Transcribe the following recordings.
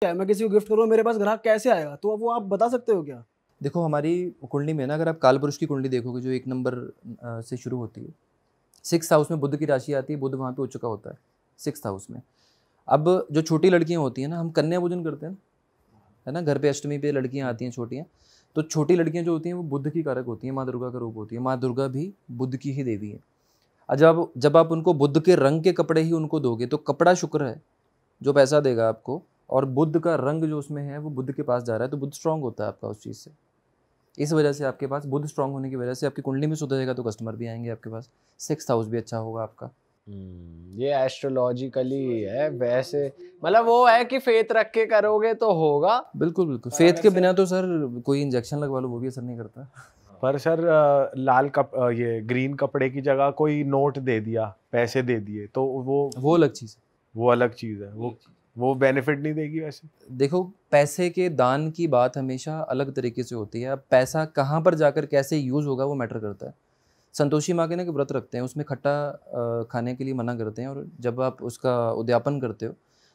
क्या है मैं किसी को गिफ्ट करूँ मेरे पास ग्राहक कैसे आएगा तो वो आप बता सकते हो क्या देखो हमारी कुंडली में ना अगर आप काल पुरुष की कुंडली देखोगे जो एक नंबर से शुरू होती है सिक्स हाउस में बुद्ध की राशि आती है बुद्ध वहाँ पे हो चुका होता है सिक्स हाउस में अब जो छोटी लड़कियाँ होती हैं ना हम कन्या पूजन करते हैं है ना घर पे अष्टमी पे लड़कियाँ आती हैं छोटियाँ तो छोटी लड़कियाँ जो होती हैं वो बुद्ध की कारक होती हैं माँ दुर्गा का रूप होती है माँ दुर्गा भी बुद्ध की ही देवी है जब जब आप उनको बुद्ध के रंग के कपड़े ही उनको दोगे तो कपड़ा शुक्र है जो पैसा देगा आपको और बुद्ध का रंग जो उसमें है वो बुद्ध के पास जा रहा है तो बुद्ध स्ट्रांग होता है आपका उस चीज़ से इस वजह से आपके पास बुद्ध स्ट्रांग होने की वजह से आपकी कुंडली में जाएगा तो कस्टमर भी आएंगे आपके पास सिक्स हाउस भी अच्छा होगा आपका हम्म, ये एस्ट्रोलॉजिकली है वैसे मतलब वो है कि फेथ रख के करोगे तो होगा बिल्कुल बिल्कुल फेथ के बिना तो सर कोई इंजेक्शन लगवा लो वो भी असर नहीं करता पर सर लाल कप ये ग्रीन कपड़े की जगह कोई नोट दे दिया पैसे दे दिए तो वो वो अलग चीज़ है वो अलग चीज़ है वो वो बेनिफिट नहीं देगी वैसे देखो पैसे के दान की बात हमेशा अलग तरीके से होती है अब पैसा कहाँ पर जाकर कैसे यूज़ होगा वो मैटर करता है संतोषी माँ के ना के व्रत रखते हैं उसमें खट्टा खाने के लिए मना करते हैं और जब आप उसका उद्यापन करते हो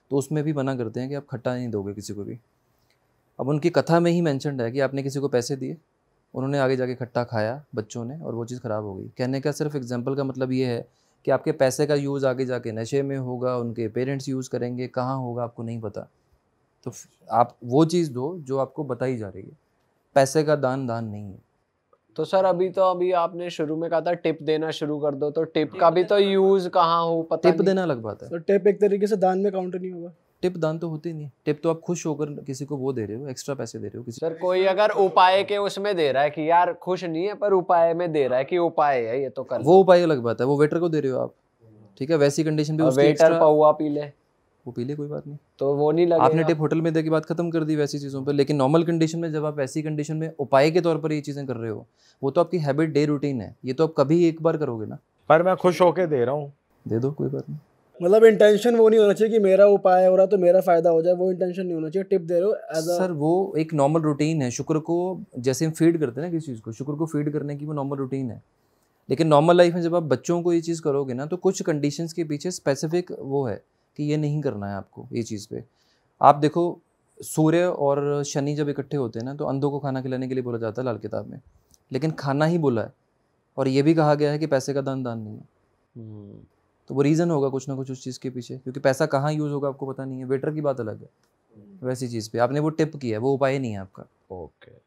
तो उसमें भी मना करते हैं कि आप खट्टा नहीं दोगे किसी को भी अब उनकी कथा में ही मैंशनड है कि आपने किसी को पैसे दिए उन्होंने आगे जाके खट्टा खाया बच्चों ने और वो चीज़ ख़राब हो गई कहने का सिर्फ एग्जाम्पल का मतलब ये है कि आपके पैसे का यूज़ आगे जाके नशे में होगा उनके पेरेंट्स यूज़ करेंगे कहाँ होगा आपको नहीं पता तो आप वो चीज़ दो जो आपको बताई जा रही है पैसे का दान दान नहीं है तो सर अभी तो अभी आपने शुरू में कहा था टिप देना शुरू कर दो तो टिप का भी तो यूज कहाँ हो पता टिप देना लग पाता है तो टिप एक तरीके से दान में काउंट नहीं होगा टिप दान तो होती नहीं टिप तो आप खुश होकर किसी को वो दे रहे हो एक्स्ट्रा पैसे दे रहे हो किसी सर कोई अगर उपाय के उसमें दे रहा है कि यार खुश नहीं है पर उपाय में दे रहा है कि उपाय है ये तो कर वो उपाय अलग बात है वो वेटर को दे रहे हो आप ठीक है वैसी कंडीशन भी वेटर पौआ पी ले वो पी ले कोई बात नहीं तो वो नहीं लगा आपने टिप होटल में दे के बात खत्म कर दी वैसी चीज़ों पर लेकिन नॉर्मल कंडीशन में जब आप ऐसी कंडीशन में उपाय के तौर पर ये चीज़ें कर रहे हो वो तो आपकी हैबिट डे रूटीन है ये तो आप कभी एक बार करोगे ना पर मैं खुश होके दे रहा हूँ दे दो कोई बात नहीं मतलब इंटेंशन वो नहीं होना चाहिए कि मेरा उपाय हो रहा तो मेरा फायदा हो जाए वो इंटेंशन नहीं होना चाहिए टिप दे रहे हो एज सर वो एक नॉर्मल रूटीन है शुक्र को जैसे हम फीड करते हैं ना किसी चीज़ को शुक्र को फीड करने की वो नॉर्मल रूटीन है लेकिन नॉर्मल लाइफ में जब आप बच्चों को ये चीज़ करोगे ना तो कुछ कंडीशन के पीछे स्पेसिफिक वो है कि ये नहीं करना है आपको ये चीज़ पे आप देखो सूर्य और शनि जब इकट्ठे होते हैं ना तो अंधों को खाना खिलाने के लिए बोला जाता है लाल किताब में लेकिन खाना ही बोला है और ये भी कहा गया है कि पैसे का दान दान नहीं है हम्म। तो वो रीज़न होगा कुछ ना कुछ उस चीज़ के पीछे क्योंकि पैसा कहाँ यूज़ होगा आपको पता नहीं है वेटर की बात अलग है वैसी चीज़ पे आपने वो टिप किया है वो उपाय नहीं है आपका ओके